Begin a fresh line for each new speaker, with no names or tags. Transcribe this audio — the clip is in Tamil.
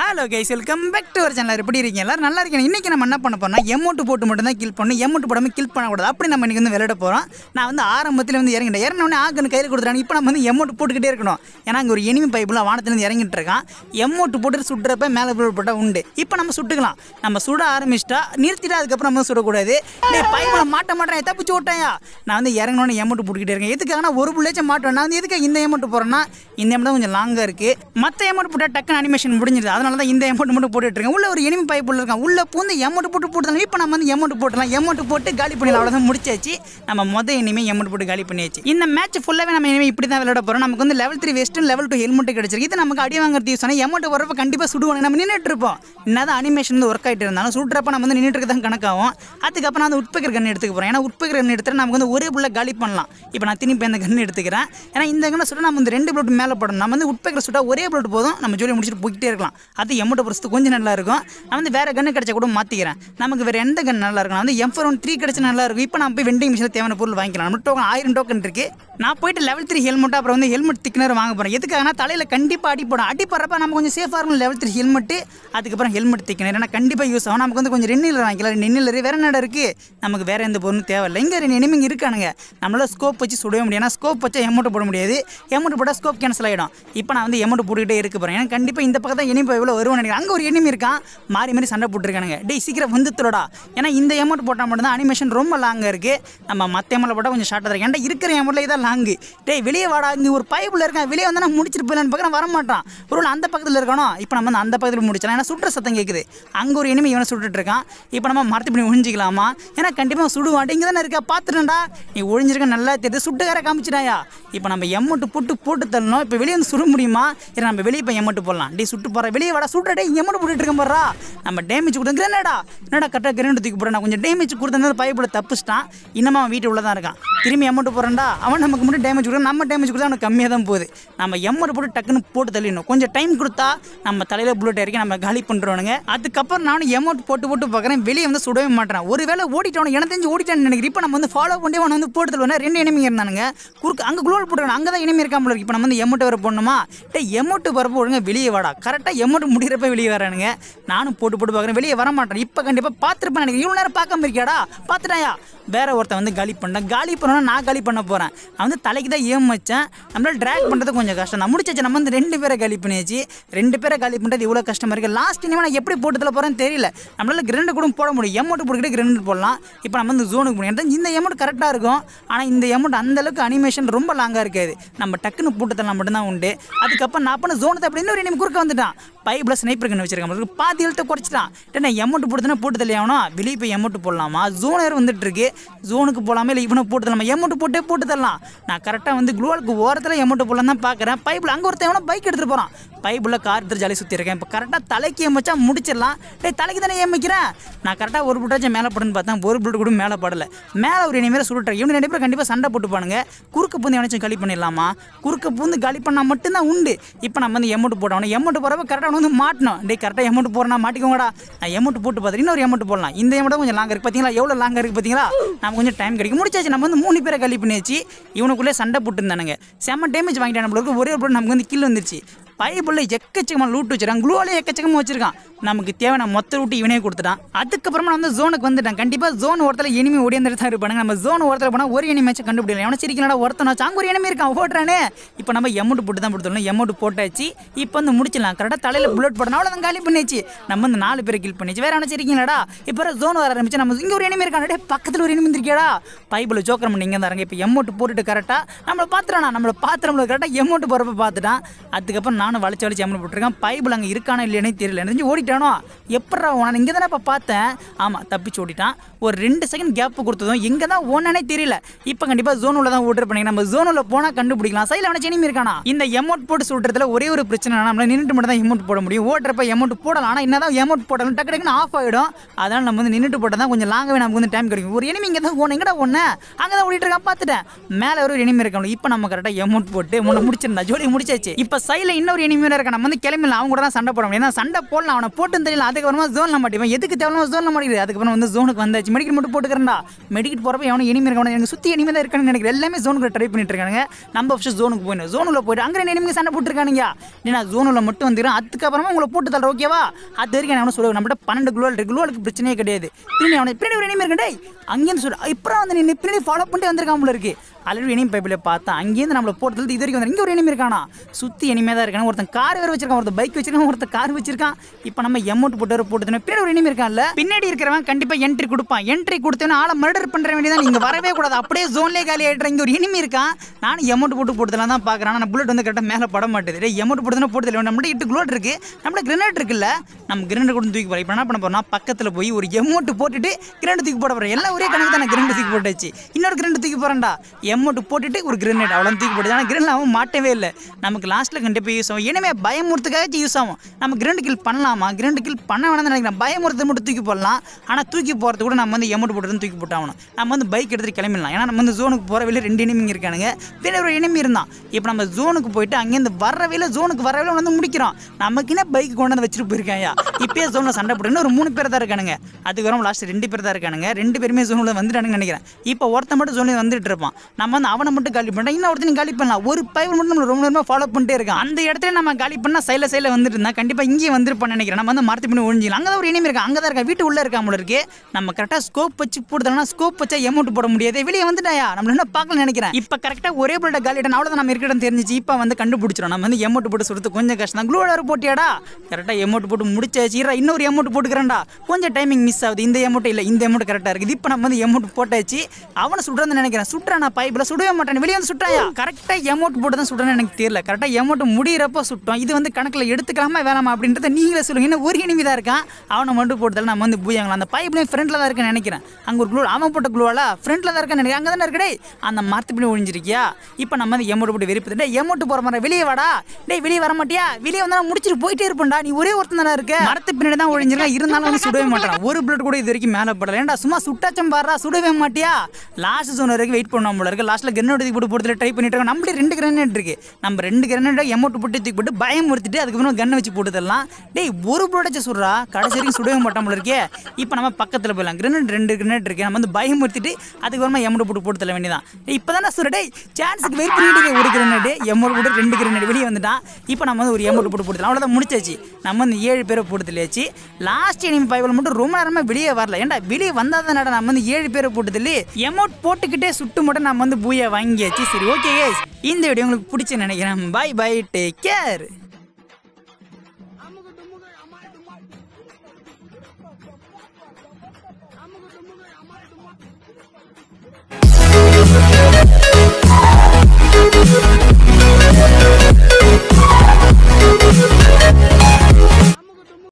hello guys welcome back to our channel எப்படி இருக்கீங்க எல்லாரும் நல்லா இருக்கீங்க இன்றைக்கி நம்ம என்ன பண்ண போனால் எமௌண்ட்டு போட்டு மட்டும்தான் கில் பண்ணணும் எமௌண்ட் போடாமல் கில் பண்ணக்கூடாது அப்படி நம்ம இன்றைக்கி வந்து விளையாட போகிறோம் நான் வந்து ஆரம்பத்தில் வந்து இறங்கிட்டேன் இறங்கினே ஆக்குன்னு கையில் கொடுத்துறாங்க இப்போ நம்ம வந்து எமௌண்ட் போட்டுக்கிட்டே இருக்கணும் ஏன்னா அங்கே ஒரு எனிமி பைப்பில் வானத்துலேருந்து இறங்கிட்டு இருக்கான் எமௌண்ட் போட்டு சுடுறப்ப மேலே போட்டால் உண்டு இப்போ நம்ம சுட்டுக்கலாம் நம்ம சுட ஆரம்பிச்சிட்டா நிறுத்திட்டு அதுக்கப்புறம் நம்ம சுடக்கூடாது டே பைப்பில் மாட்ட மாட்டேன் தப்பிச்சு விட்டாயா நான் வந்து இறங்கினோடனே எமௌண்ட் போட்டுக்கிட்டே இருக்கேன் எதுக்காகனா ஒரு புள்ளைச்சும் மாட்டேன் நான் வந்து எதுக்காக இந்த எமௌண்ட் போகிறேன்னா இந்த எமௌண்ட் கொஞ்சம் லாங்காக இருக்குது மற்ற எமௌண்ட் போட்டால் டக்குன்னு அனிமேஷன் முடிஞ்சிருது அதனால் அதனால தான் இந்த எமௌண்ட் மட்டும் போட்டுட்ருக்கேன் உள்ள ஒரு எனிமி பைப் உள்ள இருக்கான் உள்ள பூந்து அமௌண்ட் போட்டு போட்டாலும் இப்போ நம்ம வந்து எமௌண்ட் போட்டலாம் எமௌண்ட் போட்டு காலி பண்ணி அவ்வளோதான் முடிச்சாச்சு நம்ம மொதல் இனிமே எமௌண்ட் போட்டு காலி பண்ணியாச்சு இந்த மேட்ச் ஃபுல்லாகவே நம்ம இனிமே இப்படி தான் விளையாட போகிறோம் நமக்கு வந்து level three western level two helmet கிடச்சிருக்கு இது நமக்கு அடி வாங்குறது யூஸ் ஆனால் எமௌண்ட் வரப்போ கண்டிப்பாக சுடுவாங்க நம்ம நின்றுட்டு இருப்போம் தான் அனிமேஷன் வந்து ஒர்க் ஆகிட்டு இருந்தாலும் சுடுறப்ப நம்ம வந்து நின்றுட்டு தான் கணக்காகும் அதுக்கப்புறம் அந்த உட்பக்கர் கண்ணு எடுத்துக்க போகிறேன் ஏன்னா உட்பக்கர் கண்ணு எடுத்துகிட்டு நமக்கு வந்து ஒரே புள்ள காலி பண்ணலாம் இப்போ நான் திரும்பி அந்த கண்ணு எடுத்துக்கிறேன் ஏன்னா இந்த கண்ணை சுட நம்ம வந்து ரெண்டு பிளட் மேலே போடணும் நம்ம வந்து உட்பக்கர் சுட்டா ஒரே பிளட் போதும் நம்ம ஜோலி முடிச்சுட்டு போய்கிட்டே இருக்கலாம் அது எம்முட்ட பொறுத்து கொஞ்சம் நல்லா இருக்கும் நான் வந்து வேறு கன்று கிடச்சா கூட மாற்றிக்கிறேன் நமக்கு வேறு எந்த கன்று நல்லா இருக்கும் நான் வந்து எம் ஃபோர் ஒன் த்ரீ கிடச்சா நல்லா இருக்கும் இப்போ நான் போய் வெண்டிங் மிஷினில் தேவையான பொருள் வாங்கிக்கலாம் நம்ம டோக்கன் ஆயிரம் டோக்கன் இருக்குது நான் போயிட்டு லெவல் த்ரீ ஹெல்மெட் அப்புறம் வந்து ஹெல்மெட் திக்கினர் வாங்க போகிறேன் எதுக்காகனா தலையில் கண்டிப்பாக அடி போடும் அடிப்படுறப்ப நம்ம கொஞ்சம் சேஃபாக இருக்கும் லெவல் த்ரீ ஹெல்மெட்டு அதுக்கப்புறம் ஹெல்மெட் திக்கினர் ஏன்னா கண்டிப்பாக யூஸ் ஆகும் நமக்கு வந்து கொஞ்சம் ரெண்டு வாங்கிக்கலாம் நெண்ணிலர் வேறு நடம் இருக்குது நமக்கு வேறு எந்த பொருளும் தேவையில்லை இங்கே ரெண்டு இனிமேங்க இருக்கானுங்க நம்மளால் ஸ்கோப் வச்சு சுடவே முடியும் ஸ்கோப் வச்சா எமௌண்ட் போட முடியாது எமௌண்ட் போட்டால் ஸ்கோப் கேன்சல் ஆகிடும் இப்போ நான் வந்து எமௌண்ட் போட்டுக்கிட்டே இருக்க போகிறேன் ஏன்னா கண்டிப்பாக இந்த பக்கம் தான் இனிப்பு எவ்வளோ வருவான்னு நினைக்கிறேன் அங்கே ஒரு எனிமி இருக்கான் மாறி மாறி சண்டை போட்டுருக்கானுங்க டேய் சீக்கிரம் வந்துத்துலடா ஏன்னா இந்த அமௌண்ட் போட்டால் மட்டும்தான் அனிமேஷன் ரொம்ப லாங்காக இருக்குது நம்ம மற்ற அமௌண்ட் போட்டால் கொஞ்சம் ஷார்ட்டாக இருக்குது ஏன்டா இருக்கிற எமௌண்ட்டில் இதான் லாங்கு டேய் வெளியே வாடா இங்கே ஒரு பைப்பில் இருக்கான் வெளியே வந்தால் நான் முடிச்சிட்டு போயிடலான்னு பார்க்குறேன் வரமாட்டான் ஒரு அந்த பக்கத்தில் இருக்கணும் இப்போ நம்ம அந்த பக்கத்தில் முடிச்சிடலாம் ஏன்னா சுற்ற சத்தம் கேட்குது அங்கே ஒரு எனிமி இவனை இருக்கான் இப்போ நம்ம மரத்து பண்ணி ஒழிஞ்சிக்கலாமா ஏன்னா கண்டிப்பாக சுடுவான் இங்கே தானே இருக்கா பார்த்துருண்டா நீ ஒழிஞ்சிருக்க நல்லா தெரியுது சுட்டுக்கார காமிச்சிட்டாயா இப்போ நம்ம எம்மட்டு போட்டு போட்டு தள்ளணும் இப்போ வெளியே வந்து சுட முடியுமா இல்லை நம்ம வெளியே போய் எம்மட்டு போடலாம் டே சுட்டு போகிற வெளியே டே சுடுற போட்டுட்டு நம்ம டேமேஜ் கிரேனடா என்னடா கரெக்டாக கிரேனட் தூக்கி கொஞ்சம் டேமேஜ் தப்பிச்சிட்டான் இன்னமும் அவன் வீட்டு உள்ளே தான் இருக்கான் திரும்பி எம்மட்டு போகிறேன்டா அவன் நமக்கு மட்டும் டேமேஜ் நம்ம டேமேஜ் கொடுத்தா அவனுக்கு கம்மியாக தான் போகுது நம்ம போட்டு டக்குன்னு போட்டு தள்ளிடணும் கொஞ்சம் டைம் கொடுத்தா நம்ம தலையில் புல்லட் இறக்கி நம்ம காலி பண்ணுறவனுங்க அதுக்கப்புறம் நானும் எமௌண்ட் போட்டு போட்டு பார்க்குறேன் வெளியே வந்து சுடவே மாட்டேன் ஒரு வேளை எனக்கு தெரிஞ்சு ஓடிட்டான்னு நினைக்கிறேன் இப்போ நம்ம வந்து ஃபாலோ பண்ணி அவனை வந்து போட்டு ரெண்டு இனிமே இருந்தானுங்க குறுக்கு அங்கே குளோல் போட்டுருக்கணும் அங்கே தான் இனிமே இருக்காமல் இப்போ நம்ம வந்து எமௌண்ட் வர போடணுமா டே எமௌண்ட் வெளியே வாடா கரெக்டாக எமௌண்ட் போட்டு முடிகிறப்ப வெளியே வரானுங்க நானும் போட்டு போட்டு பார்க்குறேன் வெளியே வர மாட்டேன் இப்போ கண்டிப்பாக பார்த்துருப்பேன் நினைக்கிறேன் இவ்வளோ நேரம் பார்க்காம இருக்கியாடா பார்த்துட்டாயா வேறு ஒருத்தன் வந்து காலி பண்ணேன் காலி பண்ணோன்னா நான் காலி பண்ண போகிறேன் நான் வந்து தலைக்கு தான் ஏம் வச்சேன் நம்மளால் ட்ராக் பண்ணுறது கொஞ்சம் கஷ்டம் நான் முடிச்சாச்சு நம்ம வந்து ரெண்டு பேரை காலி பண்ணியாச்சு ரெண்டு பேரை காலி பண்ணுறது இவ்வளோ கஷ்டமாக இருக்குது லாஸ்ட் இனிமேல் நான் எப்படி போட்டுதில் போகிறேன்னு தெரியல நம்மளால் கிரண்டு கூட போட முடியும் எமௌண்ட் போட்டுக்கிட்டு கிரண்டு போடலாம் இப்போ நம்ம வந்து ஜோனுக்கு முடியும் இந்த எமௌண்ட் கரெக்டாக இருக்கும் ஆனால் இந்த எமௌண்ட் அந்தளவுக்கு அனிமேஷன் ரொம்ப லாங்காக இருக்காது நம்ம டக்குன்னு போட்டுத்தரலாம் மட்டும்தான் உண்டு அதுக்கப்புறம் நான் பண்ண ஜோனத்தை அப்படின்னு ஒரு இனிமே குறுக்க வந்துட்டான் பைப்பில் ஸ்னைப்பர் கண்ணு வச்சிருக்கான் பாதி எழுத்தை குறைச்சிட்டான் நான் எமௌண்ட் போட்டுதுன்னா போட்டு தெளியாகணும் வெளியே போய் எமௌண்ட் போடலாமா ஜோனர் வந்துட்டு இருக்கு ஜோனுக்கு போகலாமே இல்லை இவனை போட்டு தரலாமா எமௌண்ட் போட்டே போட்டு தரலாம் நான் கரெக்டாக வந்து குளோவாலுக்கு ஓரத்தில் எமௌண்ட்டு போடலாம் தான் பார்க்குறேன் பைப்பில் அங்கே ஒருத்தன் பைக் எடுத்துகிட்டு போகிறான் பைப்புள்ள கார் எடுத்து ஜாலியாக இருக்கேன் இப்போ கரெக்டாக தலைக்கு ஏமிச்சா முடிச்சிடலாம் டே தலைக்கு தானே ஏமிக்கிறேன் நான் கரெக்டாக ஒரு புட்டாச்சும் மேலே போடணும்னு பார்த்தேன் ஒரு புட்டு கூட மேலே படலை மேலே ஒரு இனிமேல் சுருட்டுறேன் இவனு ரெண்டு பேரும் கண்டிப்பாக சண்டை போட்டு போட்டுப்பானுங்க குறுக்கு பூந்து எவனாச்சும் களி பண்ணிடலாமா குறுக்கு பூந்து களி பண்ணால் மட்டும்தான் உண்டு இப்போ நம்ம வந்து எமௌண்ட் போடணும் எமௌண்ட் போகிறப்ப கரெக்டாக வந்து மாட்டணும் டே கரெக்டாக எமௌண்ட் போகிறேன் மாட்டிக்கோங்கடா நான் எமௌண்ட் போட்டு பார்த்துட்டு ஒரு எமௌண்ட் போடலாம் இந்த எமௌண்ட் கொஞ்சம் லாங்காக இருக்குது பார்த்தீங்களா எவ்வளோ லாங்காக இருக்குது பார்த்தீங்களா நம்ம கொஞ்சம் டைம் கிடைக்கும் முடிச்சாச்சு நம்ம வந்து மூணு பேரை களி பண்ணியாச்சு இவனுக்குள்ளே சண்டை போட்டுருந்தானுங்க செம்ம டேமேஜ் வாங்கிட்டேன் நம்மளுக்கு ஒரே ஒரு நமக்கு வந்து கில் வந்துருச்சு பைபிளில் எக்கச்சக்கமாக லூட் வச்சுருக்கான் குளூவாலே எக்கச்சக்கமாக வச்சுருக்கான் நமக்கு தேவையான மொத்த லூட்டு இவனே கொடுத்துட்டான் அதுக்கப்புறமா நான் வந்து ஜோனுக்கு வந்துட்டேன் கண்டிப்பாக ஜோன் ஒருத்தர் இனிமே ஓடியாந்துட்டு தான் இருப்பாங்க நம்ம ஜோன் ஒருத்தர் போனால் ஒரு எனிமேச்சும் கண்டுபிடிக்கலாம் எவனை சிரிக்கலடா ஒருத்தனா சாங்க ஒரு இனிமே இருக்கான் ஓட்டுறானே இப்போ நம்ம எமௌண்ட் போட்டு தான் கொடுத்துடணும் எமௌண்ட் போட்டாச்சு இப்போ வந்து முடிச்சிடலாம் கரெக்டாக தலையில் புல்லட் போடணும் அவ்வளோ தான் காலி பண்ணிச்சு நம்ம வந்து நாலு பேர் கில் பண்ணிச்சு வேற எவனை சிரிக்கீங்களாடா இப்போ ஜோன் வர ஆரம்பிச்சு நம்ம இங்கே ஒரு இனிமே இருக்கான் பக்கத்தில் ஒரு இனிமே இருக்கியாடா பைபிள் ஜோக்கர் பண்ணி இங்கே தான் இப்போ எமௌண்ட் போட்டுட்டு கரெக்டாக நம்மளை பார்த்துறானா நம்மளை பார்த்து நம்மளுக்கு கரெக்டாக எமௌண்ட் போகிறப்ப பார்த்துட்டான் அதுக்கப்புறம் நான் நானும் வளைச்சு வளைச்சி அம்மன் போட்டிருக்கேன் பைபிள் அங்கே இருக்கானோ இல்லையானே தெரியல எனக்கு ஓடிட்டானோ எப்படா ஓனான் இங்கே தானே இப்போ பார்த்தேன் ஆமாம் தப்பிச்சு ஓடிட்டான் ஒரு ரெண்டு செகண்ட் கேப் கொடுத்ததும் இங்கே தான் ஓனானே தெரியல இப்போ கண்டிப்பாக ஜோனுல தான் ஓட்டர் பண்ணிங்க நம்ம ஜோனுல போனால் கண்டுபிடிக்கலாம் சைடில் அவனை செனிமி இருக்கானா இந்த எமௌண்ட் போட்டு சொல்கிறதுல ஒரே ஒரு பிரச்சனை நம்மள நின்றுட்டு மட்டும் தான் எமௌண்ட் போட முடியும் ஓட்டுறப்ப எமௌண்ட் போடலாம் ஆனால் என்ன தான் எமௌண்ட் போடலாம் டக்கு டக்குன்னு ஆஃப் ஆகிடும் அதனால் நம்ம வந்து நின்றுட்டு போட்டால் தான் கொஞ்சம் லாங்காகவே நமக்கு வந்து டைம் கிடைக்கும் ஒரு எனிமி இங்கே தான் ஓன எங்கே ஒன்று அங்கே தான் ஓடிட்டு இருக்கான் பார்த்துட்டேன் மேலே ஒரு எனிமி இருக்கணும் இப்போ நம்ம கரெக்டாக எமௌண்ட் போட்டு உன்னை முடிச்சிருந்தா ஜோலி முடிச்சாச்சு இப்போ சைடில் இன்னொரு ஒரு எனிமியோட இருக்க நம்ம வந்து கிளம்பிடலாம் அவங்க கூட தான் சண்டை போட முடியும் ஏன்னா சண்டை போடலாம் அவனை போட்டு தெரியல அதுக்கப்புறமா ஜோனில் மாட்டேன் எதுக்கு தேவையான ஜோன்ல மாட்டேங்குது அதுக்கப்புறம் வந்து ஜோனுக்கு வந்தாச்சு மெடிக்கல் மட்டும் போட்டுக்கிறேன்டா மெடிக்கல் போறப்ப எவனும் இனிமே இருக்கணும் எனக்கு சுற்றி இனிமே தான் இருக்கணும்னு நினைக்கிறேன் எல்லாமே ஜோனுக்கு ட்ரை பண்ணிட்டு இருக்காங்க நம்ம ஃபஸ்ட்டு ஜோனுக்கு போயிடும் ஜோனுக்குள்ள போயிட்டு அங்கே இனிமே சண்டை போட்டுருக்கானுங்க ஏன்னா ஜோனில் மட்டும் வந்துடும் அதுக்கப்புறமா உங்களை போட்டு தர ஓகேவா அது வரைக்கும் நான் சொல்லுவேன் நம்மகிட்ட பன்னெண்டு குளோல் இருக்கு குளோலுக்கு பிரச்சனையே கிடையாது திரும்பி அவனை பிரிவு இனிமே எனிமே அங்கேயும் டே சொல்லு இப்போ வந்து நீ பிரிவு ஃபாலோ பண்ணிட்டு வந்திருக்கான் இருக்கு ஆல்ரெடி எனிமி பைப்பில் பார்த்தா அங்கேயிருந்து நம்மளை போட்டது இது வரைக்கும் இங்கே ஒரு எனிமி இருக்கானா சுற்றி இனிமே தான் இருக்கான் ஒருத்தன் கார் வேறு வச்சிருக்கான் ஒருத்தன் பைக் வச்சிருக்கான் ஒருத்தன் கார் வச்சிருக்கான் இப்போ நம்ம எமௌண்ட் போட்டு போட்டு பின்னாடி ஒரு எனிமி இல்லை பின்னாடி இருக்கிறவன் கண்டிப்பாக என்ட்ரி கொடுப்பான் என்ட்ரி கொடுத்தவன ஆளை மர்டர் பண்ணுற வேண்டியதான் நீங்கள் வரவே கூடாது அப்படியே ஜோன்லேயே காலி ஆகிடுற இங்கே ஒரு எனிமி இருக்கான் நானும் எமௌண்ட் போட்டு போட்டுலாம் தான் பார்க்குறேன் நான் புல்லட் வந்து கரெக்டாக மேலே பட மாட்டேது எமௌண்ட் போட்டுனா போட்டு நம்மள்ட்ட இட்டு குளோட் இருக்குது நம்மள்ட்ட கிரனேட் இருக்குல்ல நம்ம கிரண்டை கூட தூக்கி போகிறோம் இப்போ என்ன பண்ண போகிறோம்னா பக்கத்தில் போய் ஒரு எமௌண்ட்டு போட்டுட்டு கிரண்டு தூக்கி போட போகிறோம் எல்லாம் ஒரே கணக்கு தானே கிரண்டு தூக்கி போட்டாச்சு இன்னொரு கிரண்டு தூக்கி போகிறேன்டா எமௌண்ட்டு போட்டுட்டு ஒரு கிரனேட் அவ்வளோ தூக்கி போட்டு ஆனால் கிரனில் அவன் மாட்டவே இல்லை நமக்கு லாஸ்ட்டில் கண்டிப்பாக யூஸ் ஆகும் இனிமே பயமுறுத்துக்காக யூஸ் ஆகும் நம்ம கிரண்டு கில் பண்ணலாமா கிரண்டு கில் பண்ண வேணாம்னு நினைக்கிறேன் பயமுறுத்த மட்டும் தூக்கி போடலாம் ஆனால் தூக்கி போகிறது கூட நம்ம வந்து எமௌண்ட் போட்டு தூக்கி போட்டாகணும் நம்ம வந்து பைக் எடுத்துகிட்டு கிளம்பிடலாம் ஏன்னா நம்ம வந்து ஜோனுக்கு போகிற வெளியே ரெண்டு இனிமிங் இருக்கானுங்க வேற ஒரு இனிமி இருந்தான் இப்போ நம்ம ஜோனுக்கு போயிட்டு அங்கேருந்து வர வேலை ஜோனுக்கு வர வேலை வந்து முடிக்கிறோம் நமக்குன்னே பைக் கொண்டாந்து வச்சுட்டு போயிருக்காயா இப்பயே ஜோனில் சண்டை போட்டு ஒரு மூணு பேர் தான் இருக்கானுங்க அதுக்கப்புறம் லாஸ்ட் ரெண்டு பேர் தான் இருக்கானுங்க ரெண்டு பேருமே ஜோனில் வந்துட்டானுங்க நினைக்கிறேன் இப்போ ஒருத்தன் மட்டும் ஜோனில் வந்துட்டு இருப்பான் நம்ம வந்து அவனை மட்டும் காலி பண்ணா இன்னும் ஒருத்தனையும் காலி பண்ணலாம் ஒரு பைவர் மட்டும் நம்ம ரொம்ப நேரமாக ஃபாலோ பண்ணிட்டே இருக்கான் அந்த இடத்துல நம்ம காலி பண்ணால் சைல சைல வந்துட்டு இருந்தா கண்டிப்பா இங்கேயே வந்துருப்பான் நினைக்கிறேன் நம்ம வந்து மரத்து பண்ணி ஒழிஞ்சிக்கலாம் அங்கே தான் ஒரு இனிமே இருக்கா அங்கே தான் இருக்கா வீட்டு உள்ள இருக்கா இருக்கு நம்ம கரெக்டாக ஸ்கோப் வச்சு போடுதலனா ஸ்கோப் வச்சா எமௌண்ட் போட முடியாது வெளியே வந்துட்டாயா நம்ம என்ன பார்க்கல நினைக்கிறேன் இப்போ கரெக்டாக ஒரே பிள்ளை காலி இடம் தான் நம்ம இருக்கிறோம் தெரிஞ்சிச்சு இப்போ வந்து கண்டுபிடிச்சிடும் நம்ம வந்து எமௌண்ட் போட்டு சொல்றது கொஞ்சம் கஷ்டம் தான் க்ளூ போட்டியாடா கரெக்டாக எமௌண்ட் போட்டு முடிச்சு போச்சாச்சு இன்னொரு அமௌண்ட் போட்டுக்கிறேன்டா கொஞ்சம் டைமிங் மிஸ் ஆகுது இந்த அமௌண்ட் இல்லை இந்த அமௌண்ட் கரெக்டாக இருக்குது இப்போ நம்ம வந்து அமௌண்ட் போட்டாச்சு அவனை சுடுறேன்னு நினைக்கிறேன் சுட்டுறான் நான் பைப்பில் சுடவே மாட்டேன் வெளியே வந்து சுட்டாயா கரெக்டாக அமௌண்ட் போட்டு தான் சுடுறேன்னு எனக்கு தெரியல கரெக்டாக அமௌண்ட் முடிகிறப்போ சுட்டோம் இது வந்து கணக்கில் எடுத்துக்கலாமா வேணாமா அப்படின்றத நீங்களே சொல்லுங்க இன்னும் ஒரு இனிமே தான் இருக்கான் அவனை மட்டும் போட்டதில் நம்ம வந்து பூயாங்களா அந்த பைப்லையும் ஃப்ரெண்டில் தான் இருக்குன்னு நினைக்கிறேன் அங்கே ஒரு குளூ அவன் போட்ட குளூவாலா ஃப்ரெண்டில் தான் இருக்கேன் நினைக்க அங்கே தானே இருக்கடே அந்த மரத்துப்படி ஒழிஞ்சிருக்கியா இப்போ நம்ம வந்து எமௌண்ட் போட்டு வெறுப்பு டே எமௌண்ட் போகிற மாதிரி வெளியே வாடா டே வெளியே வர மாட்டியா வெளியே வந்தால் முடிச்சுட்டு போயிட்டே இருப்பேன்டா நீ ஒரே ஒருத்தன் தானே இருக்க இருக்க மரத்து பின்னாடி தான் இருந்தாலும் வந்து சுடவே மாட்டான் ஒரு பிளட் கூட இது வரைக்கும் மேலே படல ஏன்டா சும்மா சுட்டாச்சும் பாடுறா சுடவே மாட்டியா லாஸ்ட் ஜோன் வரைக்கும் வெயிட் பண்ணோம் போல இருக்கு லாஸ்ட்ல கிரனேட் தூக்கி போட்டு ட்ரை பண்ணிட்டு இருக்கோம் நம்மளே ரெண்டு கிரனேட் இருக்கு நம்ம ரெண்டு கிரனேட் எமௌண்ட் போட்டு தூக்கி போட்டு அதுக்கப்புறம் வச்சு போட்டுதெல்லாம் டேய் ஒரு பிளட் சுடுறா கடைசி வரைக்கும் சுடவே மாட்டோம் போல இருக்கே இப்போ நம்ம பக்கத்தில் போயிடலாம் கிரனேட் ரெண்டு கிரனேட் இருக்கு நம்ம வந்து பயமுறுத்திட்டு அதுக்கப்புறமா எமௌண்ட் போட்டு போட்டு தள்ள வேண்டியதான் இப்போ சொல்ற டேய் சான்ஸுக்கு வெயிட் பண்ணிட்டு ஒரு கிரனேட் எமௌண்ட் போட்டு ரெண்டு கிரனேட் வெளியே வந்துட்டான் இப்போ நம்ம வந்து ஒரு எமௌண்ட் போட்டு போட்டுலாம் அவ்வளோதான் முடிச்சாச்சு நம்ம வந்து ஏழு பேர் பேரை போட்டு தெளிச்சு லாஸ்ட் இனிமே பைபிள் மட்டும் ரொம்ப நேரமாக வெளியே வரல ஏன்டா வெளியே வந்தால் தான் நம்ம வந்து ஏழு பேரை போட்டு தெளி எமௌண்ட் போட்டுக்கிட்டே சுட்டு மட்டும் நம்ம வந்து பூயை வாங்கியாச்சு சரி ஓகே இந்த வீடியோ உங்களுக்கு பிடிச்சி நினைக்கிறேன் பை பை டேக் கேர்